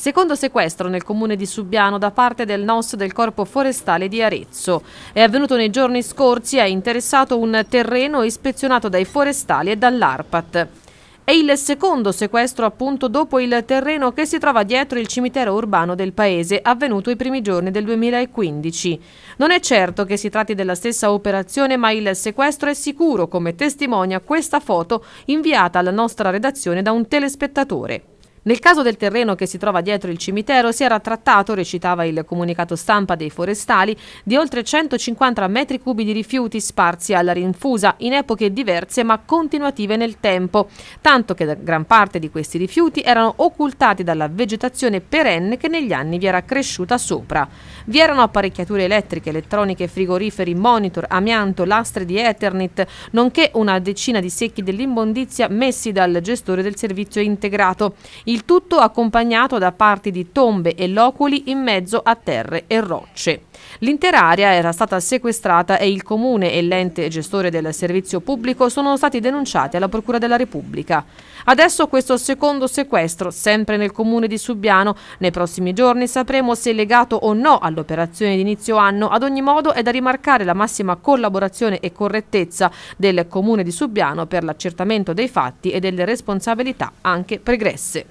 Secondo sequestro nel comune di Subiano da parte del NOS del Corpo Forestale di Arezzo. È avvenuto nei giorni scorsi e ha interessato un terreno ispezionato dai forestali e dall'ARPAT. È il secondo sequestro appunto dopo il terreno che si trova dietro il cimitero urbano del paese, avvenuto i primi giorni del 2015. Non è certo che si tratti della stessa operazione, ma il sequestro è sicuro, come testimonia questa foto inviata alla nostra redazione da un telespettatore. Nel caso del terreno che si trova dietro il cimitero si era trattato, recitava il comunicato stampa dei forestali, di oltre 150 metri cubi di rifiuti sparsi alla rinfusa in epoche diverse ma continuative nel tempo, tanto che gran parte di questi rifiuti erano occultati dalla vegetazione perenne che negli anni vi era cresciuta sopra. Vi erano apparecchiature elettriche, elettroniche, frigoriferi, monitor, amianto, lastre di Ethernet, nonché una decina di secchi dell'immondizia messi dal gestore del servizio integrato. Il il tutto accompagnato da parti di tombe e loculi in mezzo a terre e rocce. L'intera area era stata sequestrata e il comune e l'ente gestore del servizio pubblico sono stati denunciati alla Procura della Repubblica. Adesso questo secondo sequestro, sempre nel comune di Subiano, nei prossimi giorni sapremo se è legato o no all'operazione di inizio anno, ad ogni modo è da rimarcare la massima collaborazione e correttezza del comune di Subiano per l'accertamento dei fatti e delle responsabilità anche pregresse.